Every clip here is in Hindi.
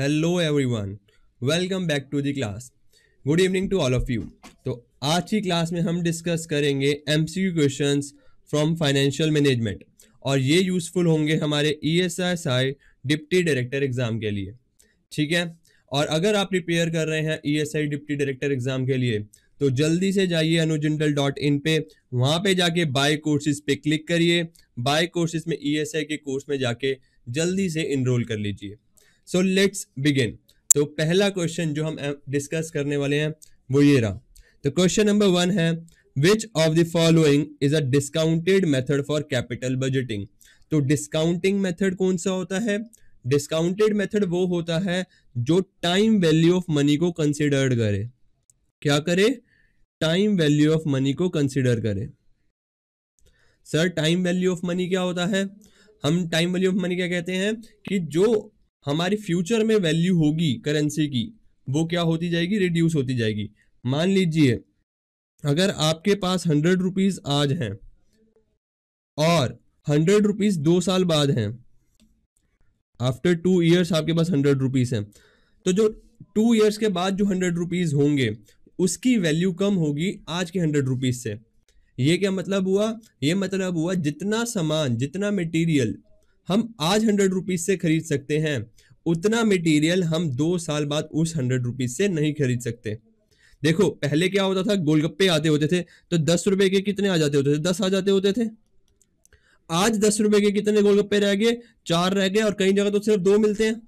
Hello everyone welcome back to the class good evening to all of you तो आज की क्लास में हम डिस्कस करेंगे MCQ questions from financial management और ये यूज़फुल होंगे हमारे ईएसआईएसआई डिप्टी डायरेक्टर एग्ज़ाम के लिए ठीक है और अगर आप प्रिपेयर कर रहे हैं ईएसआई डिप्टी डायरेक्टर एग्ज़ाम के लिए तो जल्दी से जाइए अनुजिंडल डॉट इन पे वहाँ पे जाके बाय कोर्सेज पे क्लिक करिए बाय कोर्सेज में ई e के कोर्स में जाके जल्दी से इनरोल कर लीजिए सो लेट्स बिगिन तो पहला क्वेश्चन जो हम डिस्कस uh, करने वाले हैं वो ये रहा तो क्वेश्चन नंबर वन है which of the following is a discounted method for capital budgeting तो डिस्काउंटिंग मेथड कौन सा होता है डिस्काउंटेड मेथड वो होता है जो टाइम वैल्यू ऑफ मनी को कंसिडर्ड करे क्या करे टाइम वैल्यू ऑफ मनी को कंसिडर करे sir time value of money क्या होता है हम टाइम वैल्यू ऑफ मनी क्या कहते हैं कि जो हमारी फ्यूचर में वैल्यू होगी करेंसी की वो क्या होती जाएगी रिड्यूस होती जाएगी मान लीजिए अगर आपके पास हंड्रेड रुपीज़ आज हैं और हंड्रेड रुपीज़ दो साल बाद हैं आफ्टर टू ईयर्स आपके पास हंड्रेड रुपीज़ हैं तो जो टू ईयर्स के बाद जो हंड्रेड रुपीज़ होंगे उसकी वैल्यू कम होगी आज के हंड्रेड रुपीज़ से ये क्या मतलब हुआ ये मतलब हुआ जितना सामान जितना मटेरियल हम आज हंड्रेड रुपीज़ से खरीद सकते हैं उतना मटेरियल हम दो साल बाद उस हंड्रेड रुपीज़ से नहीं खरीद सकते देखो पहले क्या होता था गोलगप्पे आते होते थे तो दस रुपए के कितने आ जाते होते थे दस आ जाते होते थे आज दस रुपए के कितने गोलगप्पे रह गए चार रह गए और कई जगह तो सिर्फ दो मिलते हैं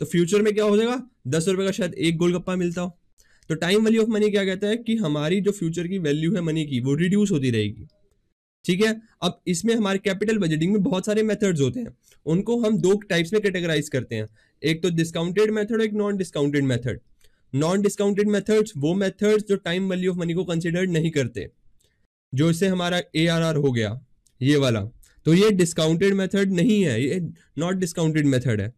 तो फ्यूचर में क्या हो जाएगा दस रुपए का शायद एक गोलगप्पा मिलता हो तो टाइम वैल्यू ऑफ मनी क्या कहता है कि हमारी जो फ्यूचर की वैल्यू है मनी की वो रिड्यूस होती रहेगी ठीक है अब इसमें हमारे कैपिटल बजटिंग में बहुत सारे मेथड्स होते हैं उनको हम दो टाइप्स में कैटेगराइज करते हैं एक तो डिस्काउंटेड मेथड एक non discounted method non discounted methods वो मेथड्स जो टाइम वैल्यू ऑफ मनी को कंसिडर नहीं करते जो इससे हमारा ए हो गया ये वाला तो ये डिस्काउंटेड मेथड नहीं है ये नॉट डिस्काउंटेड मेथड है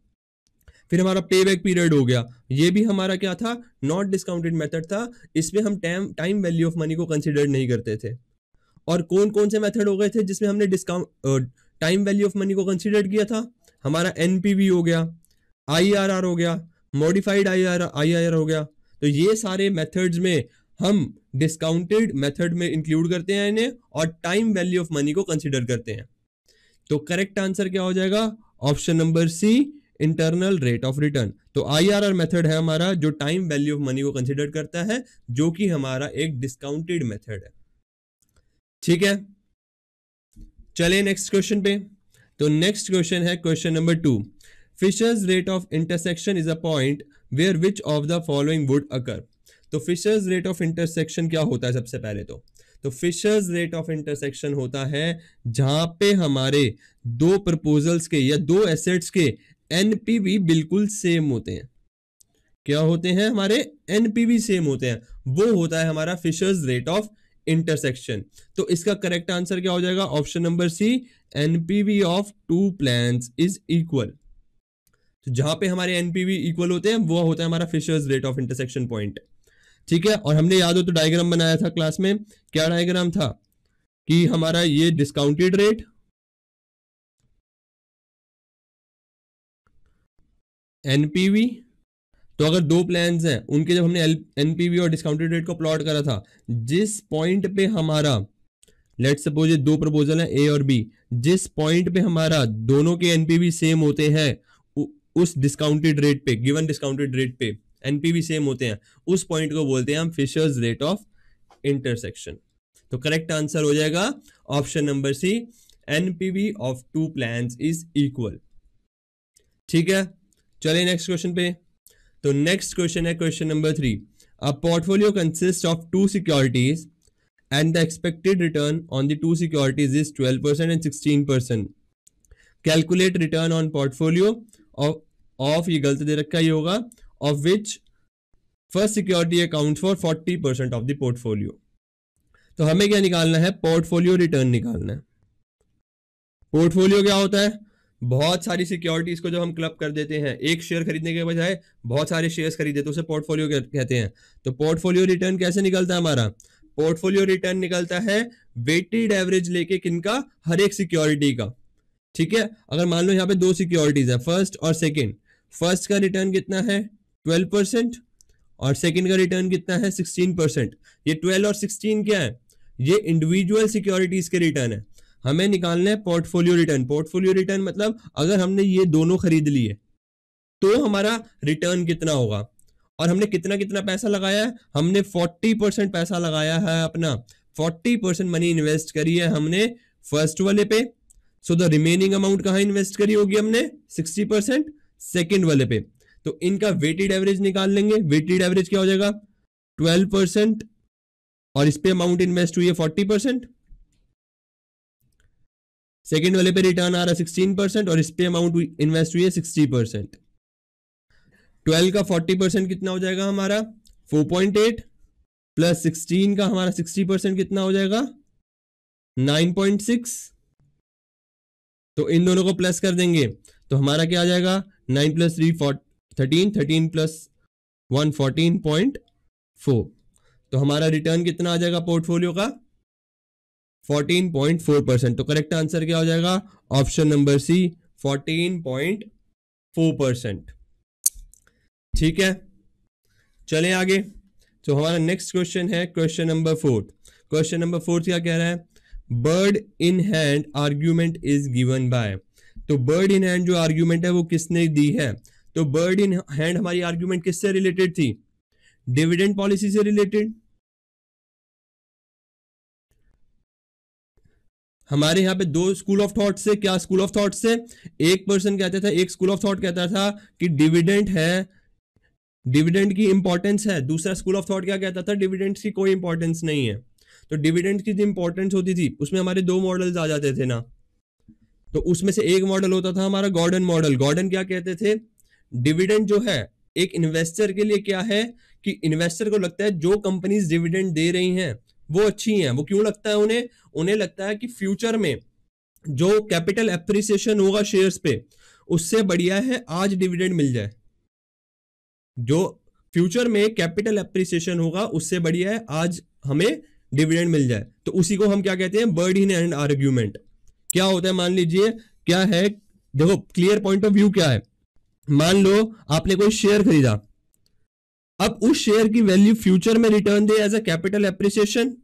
फिर हमारा पे बैक पीरियड हो गया ये भी हमारा क्या था नॉट डिस्काउंटेड मेथड था इसमें हम time time value of money को कंसिडर नहीं करते थे और कौन कौन से मेथड हो गए थे जिसमें हमने discount time value of money को कंसिडर किया था हमारा एन हो गया आई हो गया मॉडिफाइड आई आर हो गया तो ये सारे मेथड्स में हम डिस्काउंटेड मेथड में इंक्लूड करते हैं इन्हें और टाइम वैल्यू ऑफ मनी को कंसिडर करते हैं तो करेक्ट आंसर क्या हो जाएगा option number C internal rate of return तो आईआरआर मेथड है हमारा जो टाइम वैल्यू ऑफ मनी को कंसिडर करता है जो कि हमारा एक डिस्काउंटेड मेथड है ठीक है चलिए नेक्स्ट क्वेश्चन पे तो नेक्स्ट क्वेश्चन है question number two Fisher's rate of intersection is a point where which of the following would occur तो फिशर्स रेट ऑफ इंटरसेक्शन क्या होता है सबसे पहले तो तो फिशर्स रेट ऑफ इंटरसेक्शन होता है जहां पे हमारे दो प्रपोजल्स के या दो एसेट्स के एनपीवी बिल्कुल सेम होते हैं क्या होते हैं हमारे एनपीवी सेम होते हैं वो होता है हमारा फिशर्स रेट ऑफ इंटरसेक्शन तो इसका करेक्ट आंसर क्या हो जाएगा option number C NPV of two plan is equal तो जहां पे हमारे एनपीवी इक्वल होते हैं वो होता है हमारा Fisher's rate of intersection point ठीक है और हमने याद हो तो डायग्राम बनाया था क्लास में क्या डायग्राम था कि हमारा ये डिस्काउंटेड रेट एनपीवी तो अगर दो प्लान हैं उनके जब हमने एनपीवी और डिस्काउंटेड रेट को प्लॉट करा था जिस पॉइंट पे हमारा लेट सपोज ये दो प्रपोजल है ए और बी जिस पॉइंट पे हमारा दोनों के एनपीवी सेम होते हैं उस डिस्काउंटेड रेट पे गिवन डिस्काउंटेड रेट पे एनपीवी सेम होते हैं उस पॉइंट को बोलते हैं हम फिशर्स रेट ऑफ इंटरसेक्शन तो करेक्ट आंसर हो जाएगा option number C NPV of two plan is equal ठीक है चले नेक्स्ट क्वेश्चन पे तो नेक्स्ट क्वेश्चन है question number three a portfolio consist of two securities and the expected return on the two securities is twelve percent and sixteen percent calculate return on portfolio of ये गलत दे रखा ही होगा of which first security account for forty percent of the portfolio तो हमें क्या निकालना है पोर्टफोलियो रिटर्न निकालना है पोर्टफोलियो क्या होता है बहुत सारी सिक्योरिटीज को जब हम क्लब कर देते हैं एक शेयर खरीदने के बजाय बहुत सारे शेयर्स खरीदे तो उसे पोर्टफोलियो कहते हैं तो पोर्टफोलियो रिटर्न कैसे निकलता है हमारा पोर्टफोलियो रिटर्न निकलता है वेटेड एवरेज लेके किनका हर एक सिक्योरिटी का ठीक है अगर मान लो यहाँ पे दो सिक्योरिटीज है फर्स्ट और सेकेंड फर्स्ट का रिटर्न कितना है ट्वेल्व परसेंट और सेकेंड का रिटर्न कितना है सिक्सटीन परसेंट ये ट्वेल्व और सिक्सटीन क्या है ये इंडिविजुअल सिक्योरिटीज के रिटर्न है हमें निकालना है पोर्टफोलियो रिटर्न पोर्टफोलियो रिटर्न मतलब अगर हमने ये दोनों खरीद लिए तो हमारा रिटर्न कितना होगा और हमने कितना कितना पैसा लगाया है हमने फोर्टी परसेंट पैसा लगाया है अपना फोर्टी परसेंट मनी इन्वेस्ट करी है हमने फर्स्ट वाले पे सो द रिमेनिंग अमाउंट कहाँ इन्वेस्ट करी होगी हमने सिक्सटी परसेंट सेकेंड वाले पे तो इनका वेटेड एवरेज निकाल लेंगे वेटेड एवरेज क्या हो जाएगा ट्वेल्व परसेंट और इस पे अमाउंट इन्वेस्ट हुई है फोर्टी परसेंट सेकेंड वाले पे रिटर्न आ रहा है सिक्सटीन परसेंट और इस पे अमाउंट इन्वेस्ट हुई है सिक्सटी परसेंट ट्वेल्व का फोर्टी परसेंट कितना हो जाएगा हमारा four point eight plus sixteen का हमारा सिक्सटी परसेंट कितना हो जाएगा नाइन पॉइंट सिक्स तो इन दोनों को प्लस कर देंगे तो हमारा क्या आ जाएगा nine plus three thirteen thirteen plus one fourteen point four तो हमारा रिटर्न कितना आ जाएगा पोर्टफोलियो का 14.4 परसेंट तो करेक्ट आंसर क्या हो जाएगा ऑप्शन नंबर सी 14.4 परसेंट ठीक है चले आगे तो हमारा नेक्स्ट क्वेश्चन है question number fourth question number fourth क्या कह रहा है bird in hand argument is given by तो बर्ड इन हैंड जो आर्ग्यूमेंट है वो किसने दी है तो बर्ड इन हैंड हमारी आर्ग्यूमेंट किससे रिलेटेड थी डिविडेंड पॉलिसी से रिलेटेड हमारे यहाँ पे दो स्कूल ऑफ थॉट से क्या स्कूल ऑफ थॉट से एक पर्सन कहता था एक स्कूल ऑफ थॉट कहता था कि डिविडेंट है डिविडेंट की इंपॉर्टेंस है दूसरा स्कूल ऑफ थॉट क्या कहता था डिविडेंट की कोई इंपॉर्टेंस नहीं है तो डिविडेंट की जो इंपॉर्टेंस होती थी उसमें हमारे दो मॉडल्स आ जाते थे ना तो उसमें से एक मॉडल होता था हमारा गॉर्डन मॉडल गॉर्डन क्या कहते थे डिविडेंट जो है एक इन्वेस्टर के लिए क्या है कि इन्वेस्टर को लगता है जो कंपनीज डिविडेंट दे रही हैं वो अच्छी हैं वो क्यों लगता है उन्हें उन्हें लगता है कि फ्यूचर में जो कैपिटल एप्रिसिएशन होगा शेयर्स पे उससे बढ़िया है आज डिविडेंड मिल जाए जो फ्यूचर में कैपिटल एप्रिसिएशन होगा उससे बढ़िया है आज हमें डिविडेंड मिल जाए तो उसी को हम क्या कहते हैं बर्ड इन एंड आर्ग्यूमेंट क्या होता है मान लीजिए क्या है देखो क्लियर पॉइंट ऑफ व्यू क्या है मान लो आपने कोई शेयर खरीदा अब उस शेयर की वैल्यू फ्यूचर में रिटर्न दे एज अ कैपिटल एप्रिसिएशन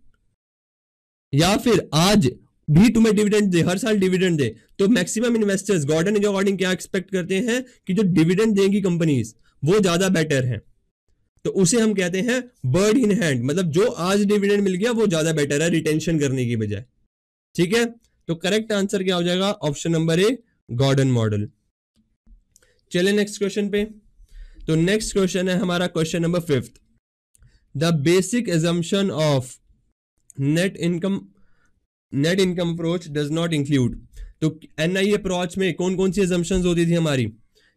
या फिर आज भी तुम्हें डिविडेंड दे हर साल डिविडेंड दे तो मैक्सिमम इन्वेस्टर्स गॉर्डन के अकॉर्डिंग क्या एक्सपेक्ट करते हैं कि जो डिविडेंड देंगी कंपनीज वो ज्यादा बेटर है तो उसे हम कहते हैं बर्ड इन हैंड मतलब जो आज डिविडेंड मिल गया वो ज्यादा बेटर है रिटेंशन करने की बजाय ठीक है तो करेक्ट आंसर क्या हो जाएगा option number A Gordon model चले नेक्स्ट क्वेश्चन पे तो नेक्स्ट क्वेश्चन है हमारा question number fifth the basic assumption of net income net income approach does not include तो एन आई अप्रोच में कौन कौन सी एजम्पन होती थी हमारी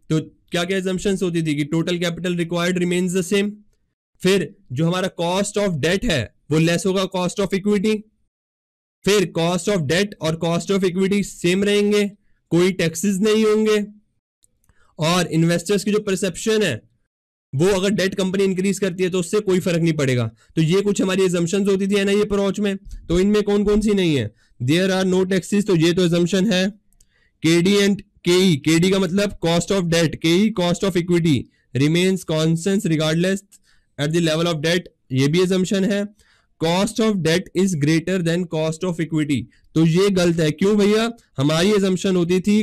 तो क्या क्या एजम्पन्स होती थी कि total capital required remains the same फिर जो हमारा कॉस्ट ऑफ डेट है वो लेस होगा कॉस्ट ऑफ इक्विटी फिर कॉस्ट ऑफ डेट और कॉस्ट ऑफ इक्विटी सेम रहेंगे कोई टैक्सेस नहीं होंगे और इन्वेस्टर्स की जो परसेप्शन है वो अगर डेट कंपनी इंक्रीज करती है तो उससे कोई फर्क नहीं पड़ेगा तो ये कुछ हमारी एजम्पन होती थी एनआईए अप्रोच में तो इनमें कौन कौन सी नहीं है देयर आर नो टैक्सेस तो ये तो एजम्पन है केडी एंड केई केडी का मतलब cost of debt KE cost of equity remains constant regardless at the level of debt ये भी एजम्पन है cost of debt is greater than cost of equity तो ये गलत है क्यों भैया हमारी एजम्पन होती थी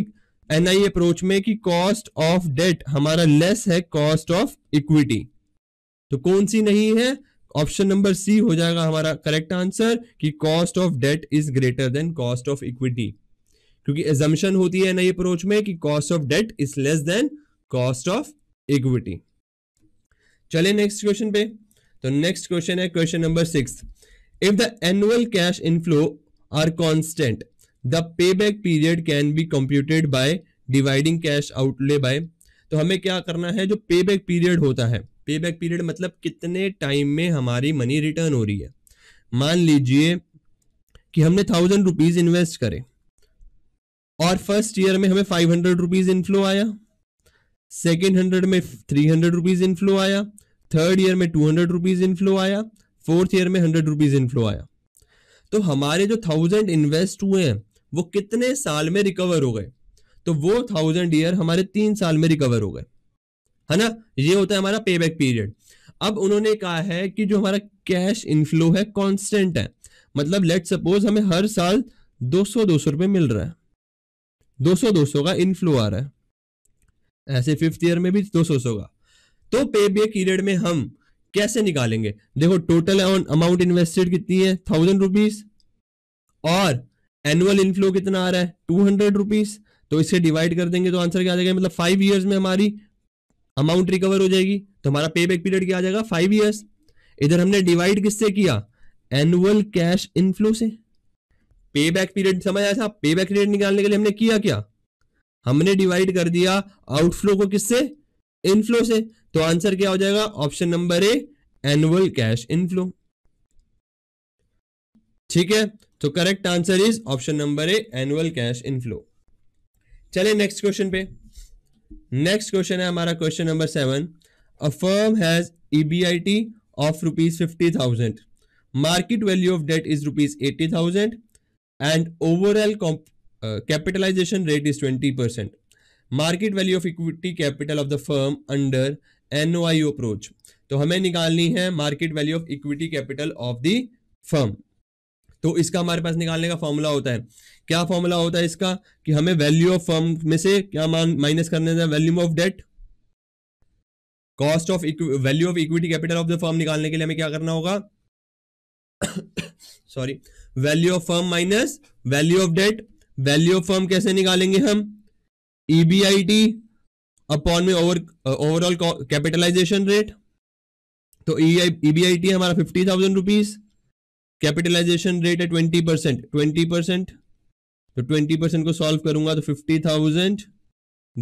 एनआई अप्रोच में कि कॉस्ट ऑफ डेट हमारा लेस है कॉस्ट ऑफ इक्विटी तो कौन सी नहीं है ऑप्शन नंबर सी हो जाएगा हमारा करेक्ट आंसर कि cost of debt is greater than cost of equity क्योंकि एजम्पन होती है नई अप्रोच में कि cost of debt is less than cost of equity चले नेक्स्ट क्वेश्चन पे तो नेक्स्ट क्वेश्चन है question number six if the annual cash inflow are constant the pay back period can be computed by dividing cash outlay by तो हमें क्या करना है जो पे बैक पीरियड होता है पे बैक पीरियड मतलब कितने टाइम में हमारी मनी रिटर्न हो रही है मान लीजिए कि हमने थाउजेंड रुपीज इन्वेस्ट करे और फर्स्ट ईयर में हमें फाइव हंड्रेड रुपीज इनफ्लो आया सेकेंड हंड्रेड में थ्री हंड्रेड रुपीज इनफ्लो आया थर्ड ईयर में टू हंड्रेड रुपीज इनफ्लो आया फोर्थ ईयर में हंड्रेड रुपीज इनफ्लो आया तो हमारे जो थाउजेंड इन्वेस्ट हुए हैं वो कितने साल में रिकवर हो गए तो वो थाउजेंड ईयर हमारे तीन साल में रिकवर हो गए है ना ये होता है हमारा पे बैक पीरियड अब उन्होंने कहा है कि जो हमारा कैश इनफ्लो है कांस्टेंट है मतलब लेट सपोज हमें हर साल 200 200 रुपए मिल रहा है 200 200 का इनफ्लो आ रहा है ऐसे फिफ्थ ईयर में भी 200 सौ का तो पे बैक पीरियड में हम कैसे निकालेंगे देखो टोटल अमाउंट इन्वेस्टेड कितनी है थाउजेंड रुपीज और एनुअल इनफ्लो कितना आ रहा है टू हंड्रेड रुपीज तो इससे डिवाइड कर देंगे तो आंसर क्या आ जाएगा मतलब फाइव ईयर्स में हमारी अमाउंट रिकवर हो जाएगी तो हमारा पे बैक पीरियड क्या आ जाएगा फाइव ईयर्स इधर हमने डिवाइड किससे किया एनुअल कैश इनफ्लो से पे बैक पीरियड समझ आया था पे बैक पीरियड निकालने के लिए हमने किया क्या हमने डिवाइड कर दिया आउटफ्लो को किससे इनफ्लो से तो आंसर क्या हो जाएगा option number A annual cash inflow ठीक है तो correct answer is option number A annual cash inflow चले नेक्स्ट क्वेश्चन पे नेक्स्ट क्वेश्चन है हमारा question number seven a firm has EBIT of rupees fifty thousand market value of debt is rupees eighty thousand and overall capitalization rate is twenty percent market value of equity capital of the firm under an approach तो हमें निकालनी है market value of equity capital of the firm तो इसका हमारे पास निकालने का फॉर्मूला होता है क्या फॉर्मूला होता है इसका कि हमें वैल्यू ऑफ फर्म में से क्या माइनस करने देना value of debt cost of value of equity capital of the firm निकालने के लिए हमें क्या करना होगा sorry value of firm minus value of debt value of firm कैसे निकालेंगे हम ईबीआईटी e अपॉन में ओवर ओवरऑल कैपिटलाइजेशन रेट तो ईबीआईटी e e हमारा fifty thousand rupees capitalization rate है ट्वेंटी परसेंट ट्वेंटी परसेंट तो ट्वेंटी परसेंट को सॉल्व करूंगा तो fifty thousand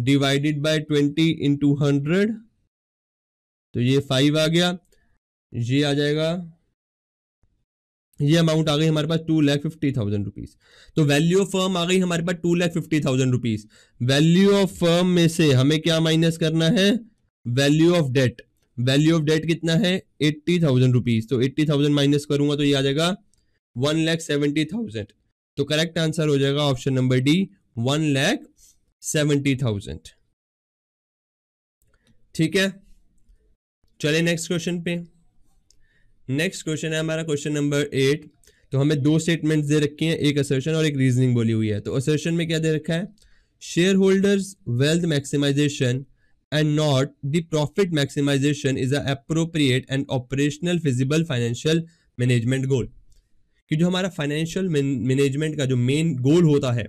divided by twenty into hundred तो ये फाइव आ गया ये आ जाएगा ये अमाउंट आ गई हमारे पास two lakh fifty thousand rupees तो वैल्यू ऑफ फर्म आ गई हमारे पास two lakh fifty thousand rupees value of firm में से हमें क्या माइनस करना है value of debt value of debt कितना है एट्टी थाउजेंड रुपीज तो एट्टी थाउजेंड माइनस करूंगा तो ये आ जाएगा वन लैख सेवेंटी थाउजेंड तो करेक्ट आंसर हो जाएगा option number D one lakh seventy thousand ठीक है चले नेक्स्ट क्वेश्चन पे नेक्स्ट क्वेश्चन है हमारा क्वेश्चन नंबर एट तो हमें दो स्टेटमेंट दे रखी हैं एक असर्शन और एक रीजनिंग बोली हुई है तो असर्शन में क्या दे रखा है share holders wealth maximization and not the profit maximization is a appropriate and operational feasible financial management goal. कि जो हमारा फाइनेंशियल मैनेजमेंट का जो मेन गोल होता है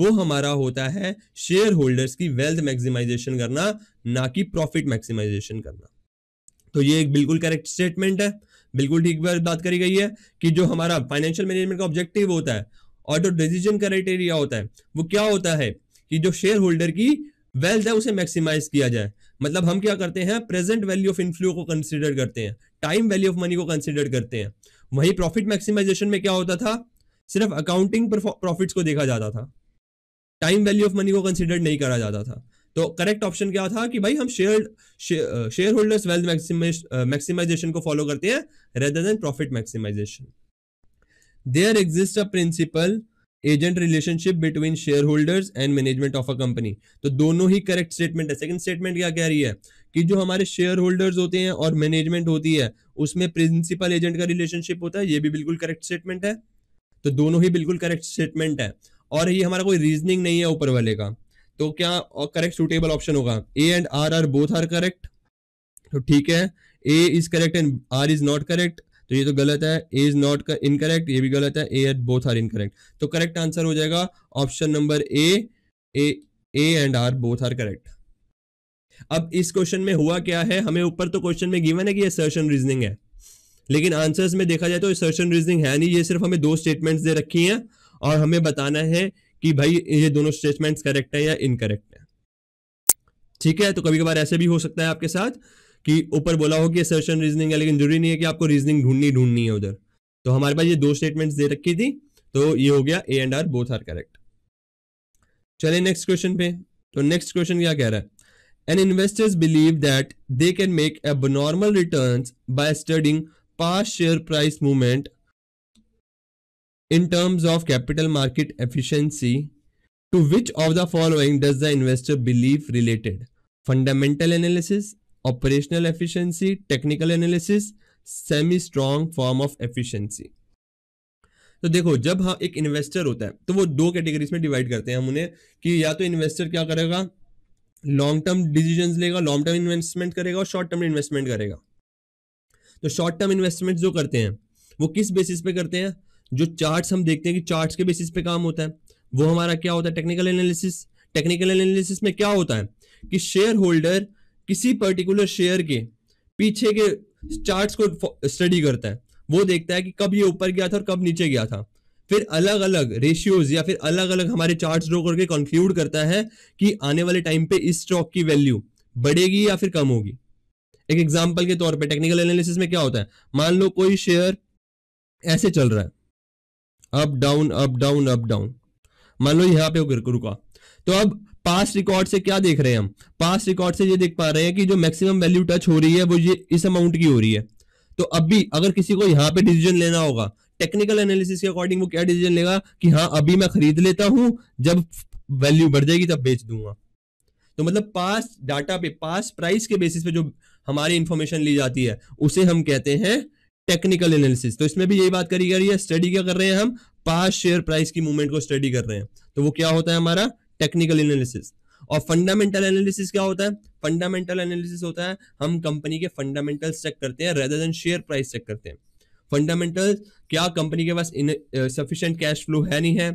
वो हमारा होता है शेयर होल्डर्स की वेल्थ मैक्सिमाइजेशन करना ना कि प्रॉफिट मैक्सिमाइजेशन करना तो ये एक बिल्कुल करेक्ट स्टेटमेंट है बिल्कुल ठीक बात करी गई है कि जो हमारा फाइनेंशियल मैनेजमेंट का ऑब्जेक्टिव होता है और जो डिसीजन क्राइटेरिया होता है वो क्या होता है कि जो शेयर होल्डर की वेल्थ है उसे मैक्सिमाइज किया जाए मतलब हम क्या करते हैं प्रेजेंट वैल्यू ऑफ इनफ्लो को कंसिडर करते हैं टाइम वैल्यू ऑफ मनी को कंसिडर करते हैं वही प्रॉफिट मैक्सिमाइजेशन में क्या होता था सिर्फ अकाउंटिंग प्रॉफिट्स को देखा जाता था टाइम वैल्यू ऑफ मनी को कंसिडर नहीं करा जाता था तो करेक्ट ऑप्शन क्या था कि भाई हम share share holders wealth maximization को फॉलो करते हैं rather than profit maximization there exist a principal agent relationship between share holders and management of a company तो दोनों ही करेक्ट स्टेटमेंट है सेकंड स्टेटमेंट क्या कह रही है कि जो हमारे शेयर होल्डर्स होते हैं और मैनेजमेंट होती है उसमें प्रिंसिपल एजेंट का रिलेशनशिप होता है ये भी बिल्कुल करेक्ट स्टेटमेंट है तो दोनों ही बिल्कुल करेक्ट स्टेटमेंट है और ये हमारा कोई रीजनिंग नहीं है ऊपर वाले का तो क्या करेक्ट सुटेबल ऑप्शन होगा A and R R both are correct तो ठीक है A is correct and R is not correct तो ये तो गलत है ए इज नॉट इनकरेक्ट ये भी गलत है A and both are incorrect तो करेक्ट आंसर हो जाएगा option number A A and R both are correct अब इस क्वेश्चन में हुआ क्या है हमें ऊपर तो क्वेश्चन में गिवन है कि असर्शन रीजनिंग है लेकिन आंसर्स में देखा जाए तो असर्शन रीजनिंग है नहीं ये सिर्फ हमें दो स्टेटमेंट्स दे रखी हैं और हमें बताना है कि भाई ये दोनों स्टेटमेंट्स करेक्ट है या इनकरेक्ट है ठीक है तो कभी कभार ऐसे भी हो सकता है आपके साथ कि ऊपर बोला हो कि सर्शन रीजनिंग है लेकिन जरूरी नहीं है कि आपको रीजनिंग ढूंढनी ढूंढनी है उधर तो हमारे पास ये दो स्टेटमेंट्स दे रखी थी तो ये हो गया A and R both are correct चले नेक्स्ट क्वेश्चन पे तो नेक्स्ट क्वेश्चन क्या कह रहा है an investors believe that they can make normal return by studying past share price movement in terms of capital market efficiency to which of the following does the investor believe related fundamental analysis operational efficiency technical analysis semi strong form of efficiency तो देखो जब हाँ एक इन्वेस्टर होता है तो वो दो कैटेगरीज में डिवाइड करते हैं हम उन्हें कि या तो इन्वेस्टर क्या करेगा लॉन्ग टर्म डिसीजन लेगा लॉन्ग टर्म इन्वेस्टमेंट करेगा और शॉर्ट टर्म इन्वेस्टमेंट करेगा तो शॉर्ट टर्म इन्वेस्टमेंट जो करते हैं वो किस बेसिस पे करते हैं जो चार्ट्स हम देखते हैं कि चार्ट्स के बेसिस पे काम होता है वो हमारा क्या होता है टेक्निकल एनालिसिस टेक्निकल एनालिसिस में क्या होता है कि शेयर होल्डर किसी पर्टिकुलर शेयर के पीछे के चार्ट्स को स्टडी करता है वो देखता है कि कब ये ऊपर गया था और कब नीचे गया था फिर अलग अलग रेशियोज या फिर अलग अलग हमारे चार्ट ड्रो करके कंक्लूड करता है कि आने वाले टाइम पे इस स्टॉक की वैल्यू बढ़ेगी या फिर कम होगी एक एग्जाम्पल के तौर पे टेक्निकल एनालिसिस में क्या होता है मान लो कोई शेयर ऐसे चल रहा है up down up down up down मान लो यहाँ पे रुका तो अब पास रिकॉर्ड से क्या देख रहे हैं हम पास रिकॉर्ड से ये देख पा रहे हैं कि जो मैक्सिमम वैल्यू टच हो रही है वो ये इस अमाउंट की हो रही है तो अभी अगर किसी को यहाँ पे डिसीजन लेना होगा टेक्निकल एनालिसिस के अकॉर्डिंग वो क्या डिसीजन लेगा कि हाँ अभी मैं खरीद लेता हूं जब वैल्यू बढ़ जाएगी तब बेच दूंगा तो मतलब पास डाटा पे पास प्राइस के बेसिस पे जो हमारी इंफॉर्मेशन ली जाती है उसे हम कहते हैं टेक्निकल एनालिसिस तो इसमें भी यही बात करी जा रही है स्टडी क्या कर रहे हैं हम पास शेयर प्राइस की मूवमेंट को स्टडी कर रहे हैं तो वो क्या होता है हमारा टेक्निकल एनालिसिस और फंडामेंटल एनालिसिस क्या होता है फंडामेंटल एनालिसिस होता है हम कंपनी के फंडामेंटल चेक करते हैं rather than share price check करते हैं फंडामेंटल क्या कंपनी के पास सफिशियंट कैश फ्लो है नहीं है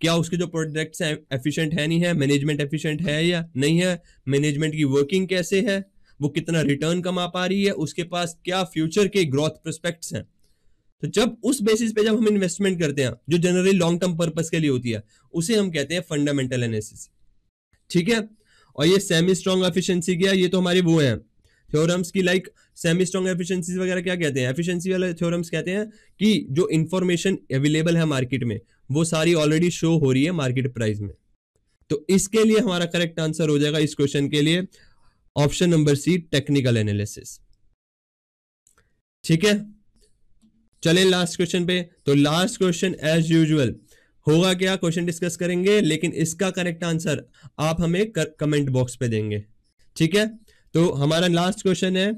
क्या उसके जो प्रोडक्ट्स हैं एफिशिएंट है नहीं है मैनेजमेंट एफिशिएंट है या नहीं है मैनेजमेंट की वर्किंग कैसे है वो कितना रिटर्न कमा पा रही है उसके पास क्या फ्यूचर के ग्रोथ प्रोस्पेक्ट्स हैं तो जब उस बेसिस पे जब हम इन्वेस्टमेंट करते हैं जो जनरली लॉन्ग टर्म पर्पज के लिए होती है उसे हम कहते हैं फंडामेंटल एनालिसिस ठीक है और ये सेमी स्ट्रॉन्ग एफिशिएंसी क्या ये तो हमारे वो है थ्योरम्स की लाइक सेमी स्ट्रॉन्ग एफिशिएंसी वगैरह क्या कहते हैं एफिशिएंसी वाले थ्योरम्स कहते हैं कि जो इन्फॉर्मेशन अवेलेबल है मार्केट में वो सारी ऑलरेडी शो हो रही है मार्केट प्राइस में तो इसके लिए हमारा करेक्ट आंसर हो जाएगा इस क्वेश्चन के लिए option number C technical analysis ठीक है चले लास्ट क्वेश्चन पे तो लास्ट क्वेश्चन एज यूजल होगा क्या क्वेश्चन डिस्कस करेंगे लेकिन इसका करेक्ट आंसर आप हमें कमेंट बॉक्स पे देंगे ठीक है तो हमारा लास्ट क्वेश्चन है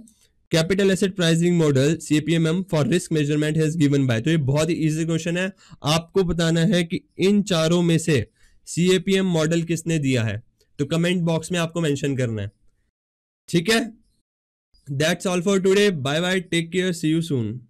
capital asset pricing model CPMM for risk measurement has given by तो ये बहुत ही इजी क्वेश्चन है आपको बताना है कि इन चारों में से सीएपीएम मॉडल किसने दिया है तो कमेंट बॉक्स में आपको मेंशन करना है ठीक है that's all for today bye bye take care see you soon